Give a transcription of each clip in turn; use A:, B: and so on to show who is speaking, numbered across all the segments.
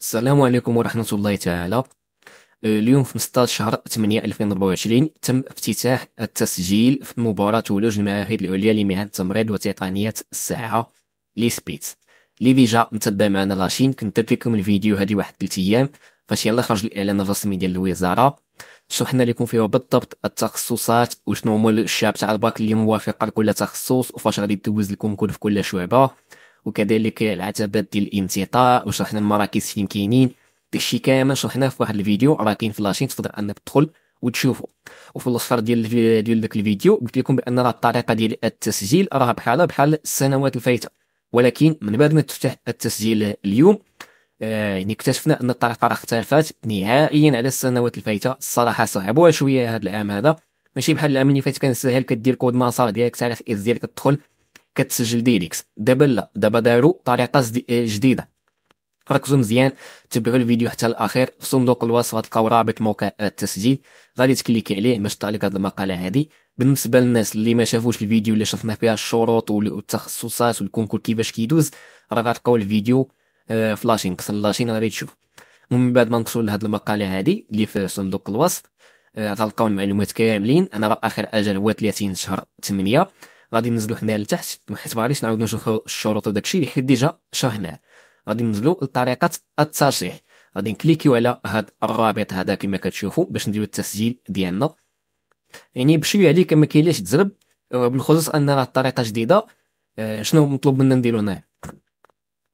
A: السلام عليكم ورحمة الله تعالى آه، اليوم في 15 شهر 8 2024 تم افتتاح التسجيل في مباراة ولوج المعاهد العليا لمهن التمريض وتقنية الساعة لي سبيت لي ديجا متبع معنا لاشين كنت درت لكم الفيديو هادي واحد ثلاث ايام فاش يلا خرج الاعلان الرسمي ديال الوزارة شرحنا لكم فيه بالضبط التخصصات وشنو هما الشعب تاع الباك اللي موافق لكل تخصص وفاش غادي يدوز الكونكور في كل شعبة وكذلك العتبات ديال الانتقاء وشرحنا المراكز فين كاينين داكشي كامل شرحناه في واحد الفيديو راه كاين في لاشين تقدر انك تدخل وتشوفوا وفي الاصفر ديال ديال داك الفيديو قلت لكم بان راه الطريقه ديال التسجيل راه بحالها بحال السنوات الفايته ولكن من بعد ما تفتح التسجيل اليوم آه يعني اكتشفنا ان الطريقه راه اختلفت نهائيا على السنوات الفايته الصراحه صعبوها شويه هذا العام هذا ماشي بحال العام اللي فات كان سهل كدير كود ماسار ديالك تعرف الاس ديالك تدخل كتسجل ديريكت دابا لا دابا داروا طريقه آه، جديده ركزوا مزيان تبعوا الفيديو حتى الاخير في صندوق الوصف غتلقاو رابط موقع آه، التسجيل غادي تكليكي عليه باش تعلق هذه المقاله هذه بالنسبه للناس اللي ما شافوش الفيديو اللي شفنا فيها الشروط والتخصصات والكونكور كيفاش كيدوز راه غتلقاو الفيديو آه، فلاشين قصر لاشين غادي تشوف من بعد ما نوصل لهاد المقاله هذه اللي في صندوق الوصف غتلقاو المعلومات كاملين انا راه اخر اجل هو 30 شهر 8 غادي ننزلو حنايا لتحت حيت ما غاديش نعاودو نشوفو الشروط وداكشي اللي ديجا شرحناه غادي ننزلو لطريقه الترشيح غادي نكليكيو على هاد الرابط هذا كما كتشوفوا باش نديرو التسجيل ديالنا يعني بشويه عليك ما كاينش تزرب بالخصوص ان راه الطريقه جديده آه، شنو مطلوب منا نديرو هنا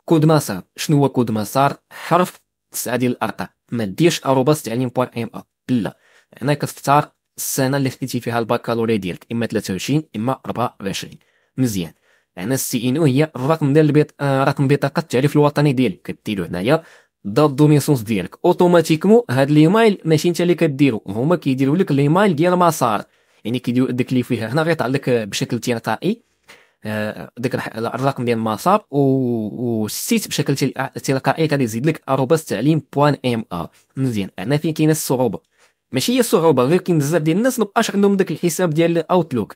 A: كود مسار شنو هو كود مسار حرف تسعه ديال الارقام ما ديرش اروباس تعليم بوان ام ا لا هنا كتختار السنه اللي خديتي فيها البكالوريا ديالك اما 23 اما 24 مزيان هنا يعني السي او هي الرقم ديال البيط... آه رقم بطاقه التعريف الوطني ديالك كديرو هنايا دات دوميسونس ديالك اوتوماتيكمون هاد الايميل ماشي انت اللي كديرو هما كيديروا لك الايميل ديال المسار يعني كيديروا داك اللي فيها هنا غيطلع لك بشكل تلقائي آه، ديك الرقم ديال المسار والسيت بشكل تلقائي غادي يزيد لك اروباس تعليم بوان ام ا مزيان هنا فين كاينه الصعوبه ماشي هي الصعوبه غير كاين بزاف ديال الناس مابقاش عندهم داك الحساب ديال اوتلوك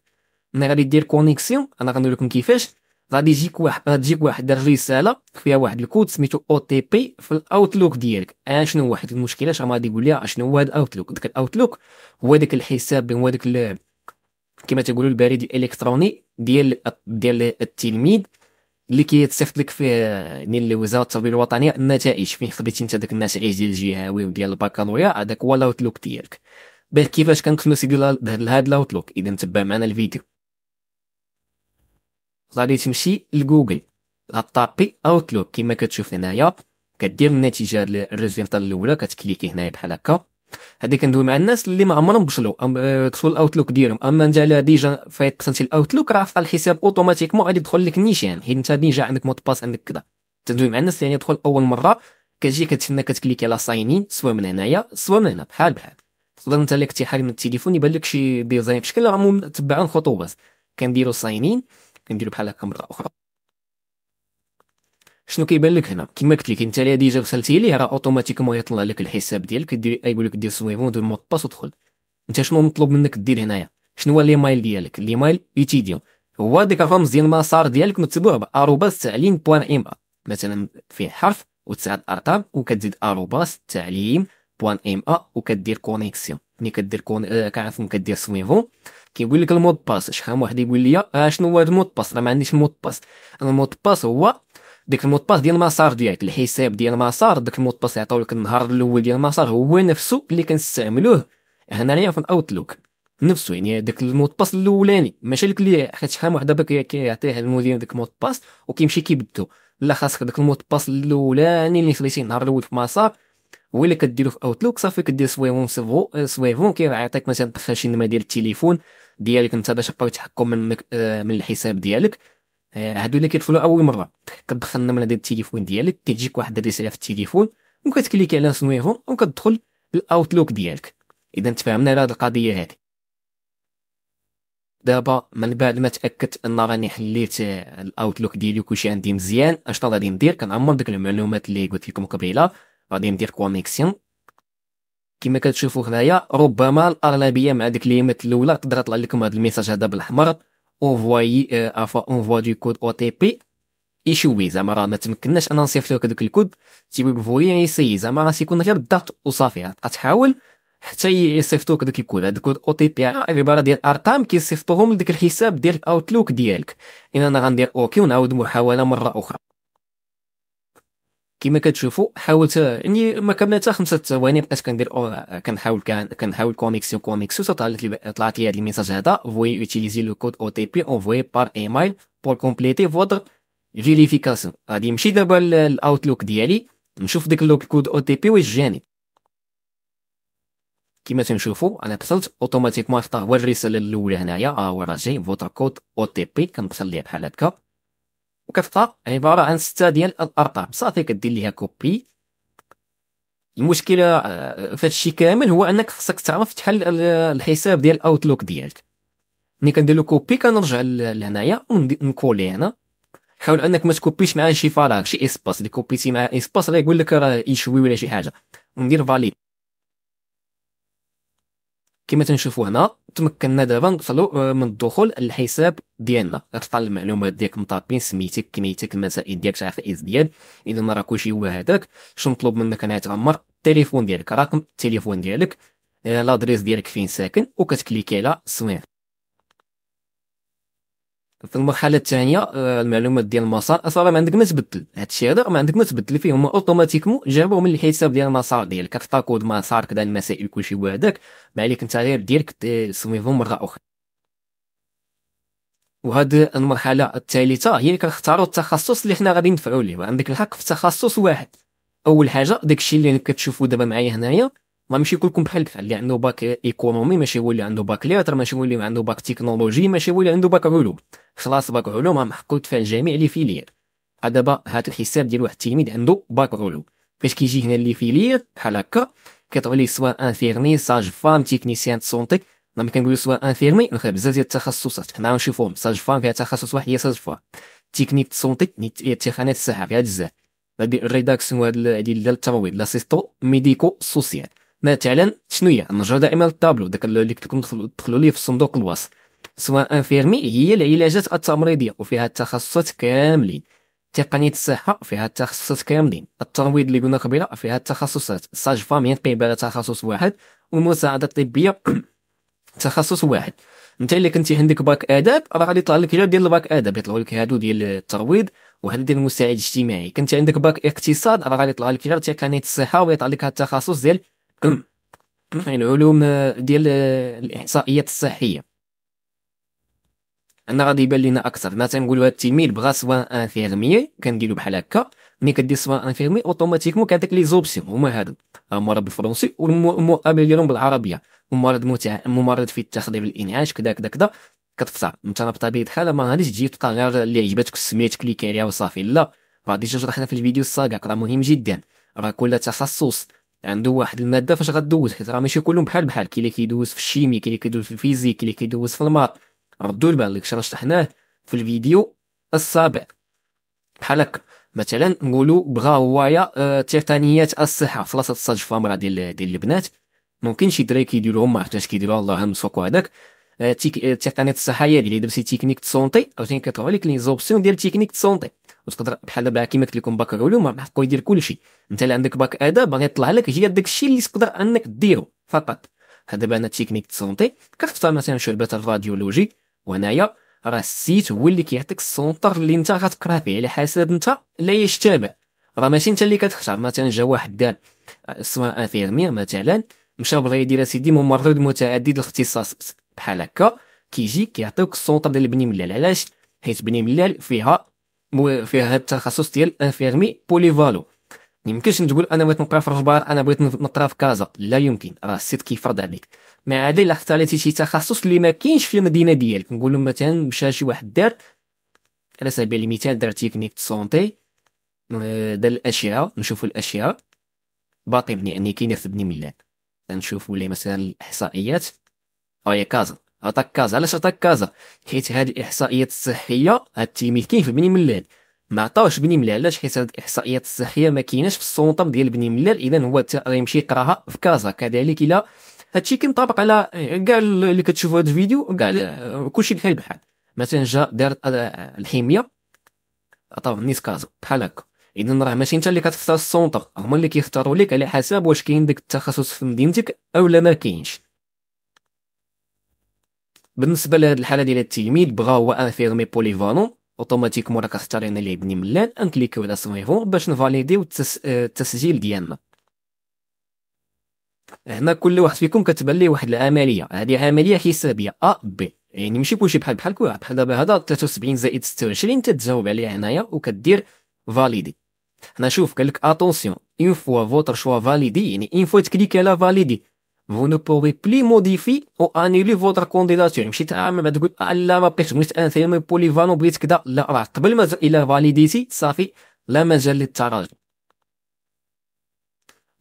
A: ملي غادي دير كونيكسيون انا غنقول لكم كيفاش غادي يجيك واحد غادي يجيك واحد الرساله فيها واحد الكود سميتو او تي بي في الاوتلوك ديالك انا آه، شنو واحد المشكله اش غادي يقول لي آه، شنو هو هاد الاوتلوك داك الاوتلوك هو داك الحساب هو داك كما تقولوا البريد الالكتروني ديال ديال التلميذ اللي كيتصيفط لك فيه يعني الوزاره التربيه الوطنيه النتائج فين خديتي انت داك النتائج ديال الجهوي وديال البكالوريا هذاك هو الاوتلوك ديالك باه كيفاش كنكتبوا سيدي لهاد الاوتلوك اذا تبع معنا الفيديو غادي تمشي لجوجل غطابي اوتلوك كيما كتشوف هنايا كدير النتيجه الريزلت الاولى كتكليكي هنايا بحال هكا هذيك ندوي مع الناس اللي ما عمرهم بشلو كسوا الاوتلوك ديالهم اما انت على ديجا فايت قسمتي الاوتلوك راه في الحساب اوتوماتيكمون غادي يدخل لك النيشان يعني. حيت انت ديجا عندك مود باس عندك كذا تندوي مع الناس يعني تدخل اول مره كتجي كتسنى كتكليكي على ساينين سوا من هنايا سوا من هنا بحال بحال تقدر انت لك الاقتحال من التليفون يبان لك شي ديزاين بشكل راه تبعوا الخطوات كنديروا ساينين كنديروا بحال هكا مره اخرى شنو كيبان لك هنا كيما قلت لك انت اللي ديجا غسلتي ليه راه اوتوماتيكمون يطلع لك الحساب ديالك دير يقول لك دير سويفون دير مود باس ودخل انت شنو مطلوب منك دير هنايا شنو هو الايميل ديالك الايميل ايتيديون هو ديك الرمز ديال المسار ديالك متبوع باروباس تعليم بوان ام مثلا فيه حرف تسعه ارقام وكتزيد اروباس تعليم بوان ام ا وكدير كونيكسيون ملي كدير كون آه كنعرفهم كدير سويفون كيقول لك المود باس شحال واحد يقول لي آه، شنو هو المود باس راه ما عنديش المود باس المود باس هو ديك المود باس ديال المسار ديالك الحساب ديال المسار ديك المود باس يعطيو لك النهار الاول ديال المسار هو نفسه اللي كنستعملوه هنايا في الاوتلوك نفسه يعني داك المود باس الاولاني ماشي لك اللي حيت شحال واحد دابا كيعطيه المدير داك المود باس وكيمشي كيبدلو لا خاصك داك المود باس الاولاني اللي خديتيه النهار الاول في المسار هو اللي كديرو في اوتلوك صافي كدير سويفون سيفو سويفون كيعطيك مثلا دخل شي نمره ديال التليفون ديالك انت باش تقدر تحكم من آه، من الحساب ديالك آه، هادو اللي كيدخلوا اول مره كتدخل النمره ديال التليفون ديالك كتجيك واحد الرساله في التليفون وكتكليك على سنويفو وكتدخل الاوتلوك ديالك اذا تفاهمنا على هاد القضيه هادي دابا من بعد ما تاكدت ان راني حليت آه، الاوتلوك ديالي وكلشي عندي مزيان اشنو غادي ندير كنعمر ديك المعلومات اللي قلت لكم قبيله غادي ندير كونيكسيون كما كتشوفوا هنايا ربما الاغلبيه مع ديك ليمات الاولى تقدر يطلع لكم هذا الميساج هذا بالاحمر اونفوايي اونفوا دو كود او تي بي يشوي زعما راه ما تمكناش انا نصيفطو هذاك الكود تيقول فوي يسي زعما راه سيكون غير الضغط وصافي غتحاول حتى يصيفطوك داك الكود هذا الكود او تي بي عباره ديال ارقام كيصيفطوهم لداك الحساب ديال الاوتلوك ديالك انا غندير اوكي ونعاود محاوله مره اخرى كما كتشوفوا حاولت يعني ما حتى خمسه ثواني بقيت كندير كنحاول كنحاول كونيكسيون كونيكسيون طلعت لي طلعت لي هذا الميساج هذا فوي يوتيليزي لو كود او تي بي اونفوي بار ايميل بور كومبليتي فوتر فيريفيكاسيون غادي نمشي دابا للاوتلوك ديالي نشوف ديك لو كود او تي بي واش جاني كما تنشوفوا انا بصلت اوتوماتيكمون فطاه هو الرساله الاولى هنايا ها آه، هو راه جاي فوتر كود او تي بي كنبصل ليه بحال هكا وكتبقى عباره عن سته ديال الارقام صافي كدير ليها كوبي المشكله آه، في هادشي كامل هو انك خصك تعرف تحل الحساب ديال الاوتلوك ديالك ملي كندير له كوبي كنرجع لهنايا ونكولي هنا حاول انك ما تكوبيش مع شي فراغ شي اسباس اللي كوبيتي مع اسباس راه يقول لك راه يشوي ولا شي حاجه وندير فاليد كما تنشوفوا هنا تمكننا دابا نوصلوا آه، من الدخول للحساب ديالنا غتطلع المعلومات ديالك مطابين سميتك كنيتك المسائل ديالك في ديال اذا راه كلشي هو هذاك شنو مطلوب منك انا تغمر التليفون ديالك رقم التليفون ديالك آه، لادريس ديالك فين ساكن وكتكليكي على سوير في المرحله الثانيه آه، المعلومات ديال المسار اصلا ما عندك ما تبدل هادشي هذا ما عندك ما تبدل فيه هما اوتوماتيكمون جابوه من الحساب ديال المسار ديالك كود مسار كذا المسائل كلشي بوحدك ما عليك انت غير ديرك آه، سميفو مره اخرى وهاد المرحله الثالثه هي كنختاروا التخصص اللي حنا غادي ندفعوا ليه وعندك الحق في تخصص واحد اول حاجه داكشي اللي كتشوفوا دابا معايا هنايا ما ماشي كلكم بحال بحال اللي عنده باك ايكونومي ماشي هو اللي عنده باك ليتر ماشي هو اللي عنده باك تكنولوجي ماشي هو اللي عنده باك علوم خلاص باك علوم هم حقوا يدفع الجميع اللي في لير دابا هذا الحساب ديال واحد التلميذ عنده باك علوم فاش كيجي هنا اللي في لير بحال هكا كيطلع لي سوا انفيرمي ساج فام تيكنيسيان سونتي لما نعم، كنقولوا سوا انفيرمي واخا بزاف ديال التخصصات حنا نشوفوهم ساج فام فيها تخصص واحد هي ساج فام تكنيك سونتي تقنيات الصحه فيها بزاف ريداكسيون الريداكسيون هاد ديال التمريض لاسيستون ميديكو سوسيال مثلا شنو هي نرجعو دائما للطابلو داك اللي قلت لكم دخلوا ليه في الصندوق الوسط سواء انفيرمي هي العلاجات التمريضيه وفيها التخصصات كاملين تقنيه الصحه فيها التخصصات كاملين الترويض اللي قلنا قبيله فيها التخصصات ساج فام ينقيب تخصص واحد والمساعده الطبيه تخصص واحد انت اللي كنتي عندك باك اداب راه غادي يطلع لك ديال الباك اداب يطلعوا لك هادو ديال الترويض وهذا ديال المساعد الاجتماعي كنت عندك باك اقتصاد راه غادي يطلع لك غير تقنيه الصحه ويطلع لك التخصص ديال العلوم ديال الاحصائيات الصحيه انا غادي يبان لينا اكثر مثلا نقولوا التلميذ بغا سوا ان فيرمي كنديرو بحال هكا ملي كدير سوا ان اوتوماتيكمون كيعطيك لي زوبسيون هما هادو المرض آه، بالفرنسي والمقابل ديالهم بالعربيه ممرض متع... ممرض في التخدير الانعاش كذا كذا كذا كتفصل انت بطبيعه الحال ما غاديش تجي تلقى غير اللي عجبتك سميت كليك عليها وصافي لا غادي تشرحنا في الفيديو الصاقع راه مهم جدا راه كل تخصص عنده يعني واحد الماده فاش غدوز حيت راه ماشي كلهم بحال بحال كاين اللي كيدوز في الشيمي كاين اللي كيدوز في الفيزيك كاين اللي كيدوز في الماط ردوا البال اللي شرحناه في الفيديو السابع بحال هكا مثلا نقولوا بغا هوايا آه تقنيات الصحه في بلاصه الصج فامرا ديال ديال البنات ممكن شي دراري كيديروهم ما عرفتش كيديروها الله يرحم سوقو هذاك آه الصحه هي اللي درتي تكنيك سونتي عاوتاني كتعطيك لي زوبسيون ديال تكنيك سونتي وتقدر بحال دابا كيما قلت لكم باك علوم راه حقو يدير كلشي انت اللي عندك باك اداب باغي يطلع لك هي داك الشيء اللي تقدر انك ديرو فقط هذا دابا انا تكنيك سونتي كتختار مثلا شعبه الراديولوجي وهنايا راه السيت هو اللي كيعطيك السونتر اللي انت غتقرا فيه على حسب انت لا يشتبع راه ماشي انت اللي كتختار مثلا جا واحد دار اسمها انفيرمير مثلا مشى بغا يدير اسيدي ممرض متعدد الاختصاص بحال هكا كيجي كيعطيوك السونتر ديال بني ملال علاش حيت بني ملال فيها فيها هاد التخصص ديال انفيرمي بوليفالو يمكنش تقول انا بغيت نقرا في الرباط انا بغيت نقرا في كازا لا يمكن راه السيت كيفرض عليك ما عدا الا اختاريتي شي تخصص اللي ما كاينش في المدينه ديالك نقولوا مثلا مشى شي واحد دار على سبيل المثال دار تكنيك سونتي دار الاشعه نشوفوا الاشعه باقي يعني كاينه في بني ميلاد نشوفوا لي مثلا الاحصائيات هي كازا عطاك كازا علاش عطاك كازا حيت هاد الاحصائيات الصحيه هاد التيميل كاين في بني ملال ما عطاوش بني ملال علاش حيت هاد الاحصائيات الصحيه ما كايناش في السونطم ديال بني ملال اذا هو غيمشي يقراها في كازا كذلك الى هادشي كينطبق على كاع اللي كتشوفوا هاد الفيديو كاع كلشي بحال بحال مثلا جا دار الحميه عطاوه نيس كازا بحال هكا اذا راه ماشي انت اللي كتختار السونطر هما اللي كيختاروا لك على حسب واش كاين داك التخصص في مدينتك او لا ما كاينش بالنسبه لهاد الحاله ديال التيميد بغا هو انفيرمي بوليفالون اوتوماتيكمون مورا كختار انا اللي عندني ملان انكليكيو على سويفون باش نفاليديو التس... التسجيل ديالنا هنا كل واحد فيكم كتبان ليه واحد العمليه هذه عمليه حسابيه ا بي يعني ماشي كلشي بحال بحال كل بحال دابا هذا 73 زائد 26 تتجاوب عليه هنايا وكدير فاليدي هنا شوف قال لك اتونسيون اون فوا فوتر شوا فاليدي يعني اون فوا تكليكي على فاليدي vous ne pouvez plus modifier ou annuler votre candidature مشيت تعامل بعد تقول لا ما بقيتش بغيت انا من بوليفانو بغيت كذا لا راه قبل ما الى فاليديتي صافي لا مجال للتراجع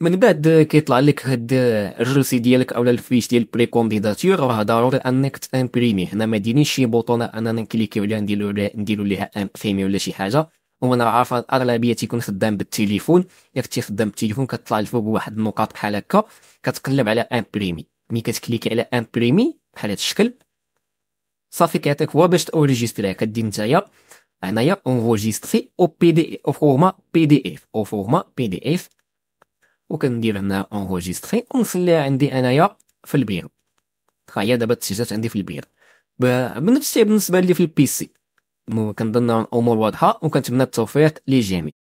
A: من بعد كيطلع لك هاد الجلسي ديالك اولا الفيش ديال بري كونديداتور راه ضروري انك تامبريمي هنا ما دينيش شي بوطونه انا نكليكيو عليها نديرو نديرو ليها امبريمي ولا شي حاجه وانا عارف الاغلبيه تيكون خدام بالتليفون ياك خدام بالتليفون كتطلع لفوق واحد النقاط بحال هكا كتقلب على امبريمي ملي كتكليكي على امبريمي بحال هذا الشكل صافي كيعطيك هو باش توريجيستريه كدير نتايا هنايا اونغوجيستري او بي دي او فورما بي دي اف او فورما بي دي اف وكندير هنا اونغوجيستري ونخليها عندي انايا في البيرو ها هي دابا تسجلات عندي في البيرو بنفس الشيء بالنسبه لي في البيسي كنظن الامور واضحه وكنتمنى التوفيق للجميع